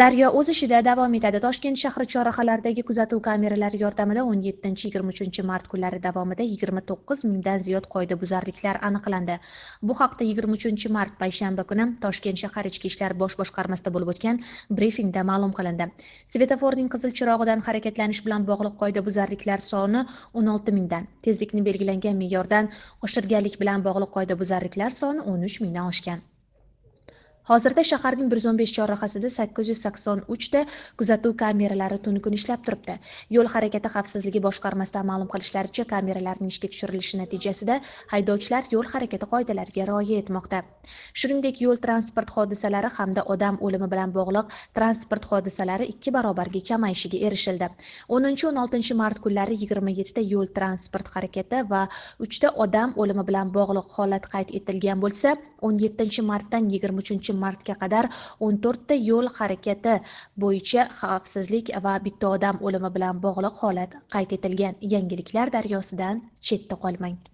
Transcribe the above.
daryo o'z ishida davom etadi toshkent shahri chorrahalaridagi kuzatuv kameralari yordamida 17-23 mart kunlari davomida 29 mingdan ziyod qoidabuzarliklar aniqlandi bu haqda 23 mart payshanba kuni toshkent shahar ichki ishlar bosh boshqarmasida bo'lib o'tgan brifingda ma'lum qilindi svetoforning qizil chirog'idan harakatlanish bilan bog'liq qoidabuzarliklar soni 16 mingdan tezlikni belgilangan me'yordan oshirganlik bilan bog'liq qoidabuzarliklar soni 13 mingdan oshgan hozirda shaharning bir yuz o'n besh chorrahasida sakkiz yuz sakson uchta kuzatuv kameralari tun kun ishlab turibdi yo'l harakati xavfsizligi boshqarmasidan ma'lum qilishlaricha kameralarning ishga tushirilishi natijasida haydovchilar yo'l harakati qoidalariga rioya etmoqda shuningdek yo'l transport hodisalari hamda odam o'limi bilan bog'liq transport hodisalari ikki barobarga kamayishiga erishildi o'ninchi o'n oltinchi mart kunlari yigirma yettita yo'l transport harakati va uchta odam o'limi bilan bog'liq holat qayd etilgan bo'lsa o'n yettinchi martdan yigirma uchinchi martga qadar o'n to'rtta yo'l harakati bo'yicha xavfsizlik va bitta odam o'limi bilan bog'liq holat qayd etilgan yangiliklar daryosidan chetda qolmang